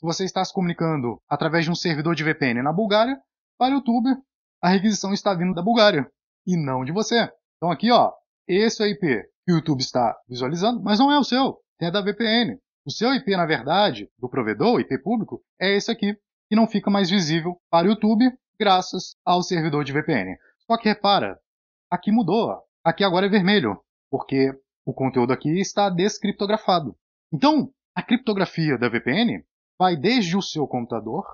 Se você está se comunicando através de um servidor de VPN na Bulgária, para o YouTube, a requisição está vindo da Bulgária e não de você. Então aqui, ó, esse é o IP que o YouTube está visualizando, mas não é o seu, é da VPN. O seu IP, na verdade, do provedor, IP público, é esse aqui, que não fica mais visível para o YouTube graças ao servidor de VPN. Só que repara, aqui mudou, aqui agora é vermelho, porque o conteúdo aqui está descriptografado. Então, a criptografia da VPN vai desde o seu computador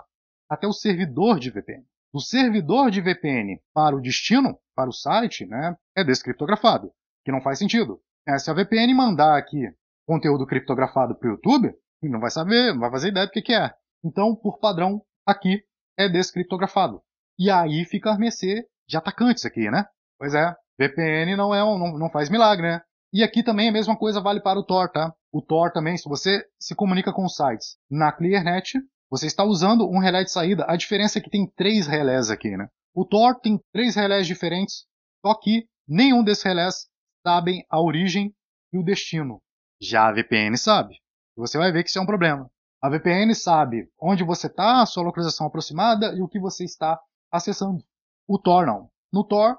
até o servidor de VPN. Do servidor de VPN para o destino, para o site, né, é descriptografado, que não faz sentido. É, se a VPN mandar aqui conteúdo criptografado para o YouTube, ele não vai saber, não vai fazer ideia do que, que é. Então, por padrão, aqui é descriptografado. E aí fica a mercê de atacantes aqui, né? Pois é, VPN não, é um, não, não faz milagre, né? E aqui também a mesma coisa vale para o Tor, tá? O Tor também, se você se comunica com sites na ClearNet, você está usando um relé de saída. A diferença é que tem três relés aqui, né? O Tor tem três relés diferentes, só que nenhum desses relés sabem a origem e o destino. Já a VPN sabe. Você vai ver que isso é um problema. A VPN sabe onde você está, sua localização aproximada e o que você está acessando. O Tor não. No Tor,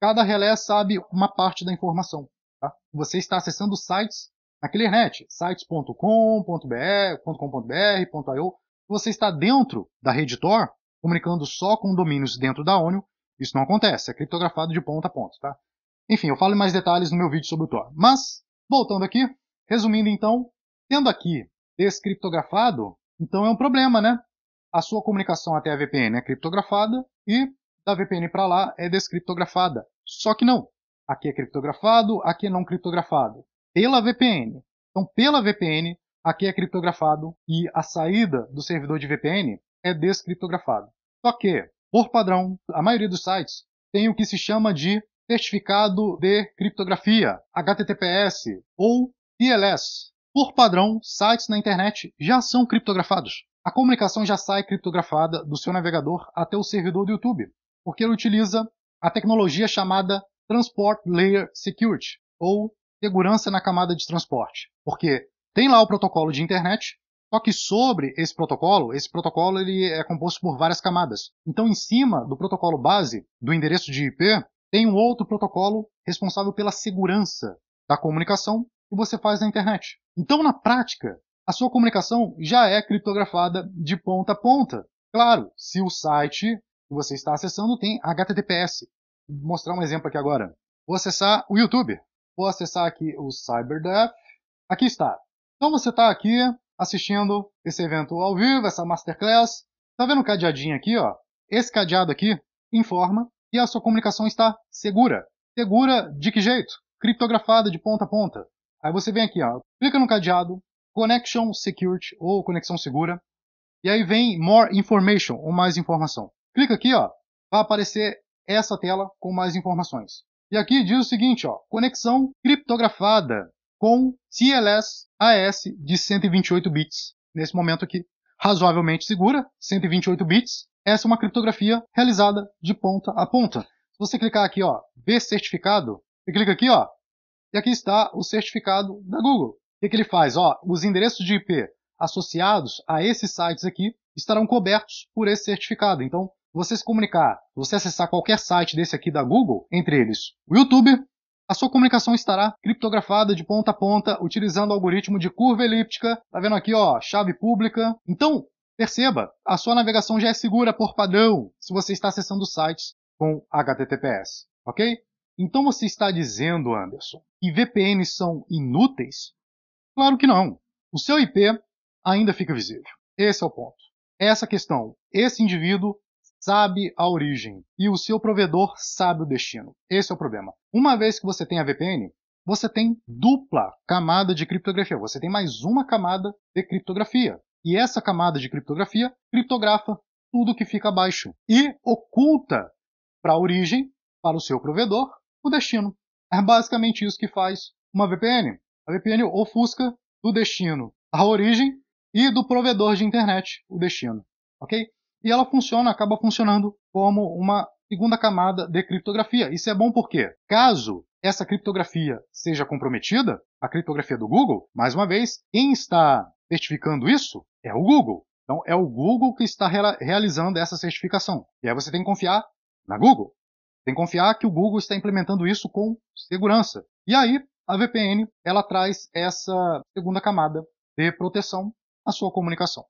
cada relé sabe uma parte da informação. Tá? Você está acessando sites na ClearNet, sites.com.br, .io. Você está dentro da rede Tor, comunicando só com domínios dentro da ONU. Isso não acontece, é criptografado de ponta a ponta. Tá? Enfim, eu falo mais detalhes no meu vídeo sobre o Tor. Mas, voltando aqui, resumindo então, tendo aqui descriptografado, então é um problema, né? A sua comunicação até a VPN é criptografada e da VPN para lá é descriptografada. Só que não. Aqui é criptografado, aqui é não criptografado. Pela VPN. Então, pela VPN, aqui é criptografado e a saída do servidor de VPN é descriptografado. Só que, por padrão, a maioria dos sites tem o que se chama de certificado de criptografia, HTTPS ou TLS. Por padrão, sites na internet já são criptografados. A comunicação já sai criptografada do seu navegador até o servidor do YouTube, porque ele utiliza a tecnologia chamada Transport Layer Security, ou segurança na camada de transporte. Porque tem lá o protocolo de internet, só que sobre esse protocolo, esse protocolo ele é composto por várias camadas. Então, em cima do protocolo base, do endereço de IP, tem um outro protocolo responsável pela segurança da comunicação que você faz na internet. Então, na prática, a sua comunicação já é criptografada de ponta a ponta. Claro, se o site que você está acessando tem HTTPS, mostrar um exemplo aqui agora. Vou acessar o YouTube. Vou acessar aqui o CyberDev. Aqui está. Então você está aqui assistindo esse evento ao vivo, essa masterclass. Está vendo o cadeadinho aqui? Ó? Esse cadeado aqui informa que a sua comunicação está segura. Segura de que jeito? Criptografada de ponta a ponta. Aí você vem aqui, ó, clica no cadeado, Connection Security ou conexão segura. E aí vem More Information ou mais informação. Clica aqui, ó, vai aparecer essa tela com mais informações. E aqui diz o seguinte, ó, conexão criptografada com CLS AS de 128 bits. Nesse momento aqui, razoavelmente segura, 128 bits. Essa é uma criptografia realizada de ponta a ponta. Se você clicar aqui, ó, ver certificado, você clica aqui, ó, e aqui está o certificado da Google. O que, que ele faz? Ó, os endereços de IP associados a esses sites aqui estarão cobertos por esse certificado. Então, você se comunicar, você acessar qualquer site desse aqui da Google, entre eles o YouTube, a sua comunicação estará criptografada de ponta a ponta, utilizando o algoritmo de curva elíptica. Tá vendo aqui, ó, chave pública. Então, perceba, a sua navegação já é segura por padrão se você está acessando sites com HTTPS, ok? Então você está dizendo, Anderson, que VPNs são inúteis? Claro que não. O seu IP ainda fica visível. Esse é o ponto. Essa questão, esse indivíduo sabe a origem e o seu provedor sabe o destino. Esse é o problema. Uma vez que você tem a VPN, você tem dupla camada de criptografia. Você tem mais uma camada de criptografia. E essa camada de criptografia criptografa tudo que fica abaixo e oculta para a origem, para o seu provedor, o destino. É basicamente isso que faz uma VPN. A VPN ofusca do destino a origem e do provedor de internet o destino, ok? E ela funciona, acaba funcionando como uma segunda camada de criptografia. Isso é bom porque, caso essa criptografia seja comprometida, a criptografia do Google, mais uma vez, quem está certificando isso é o Google. Então é o Google que está realizando essa certificação. E aí você tem que confiar na Google. Tem que confiar que o Google está implementando isso com segurança. E aí a VPN ela traz essa segunda camada de proteção à sua comunicação.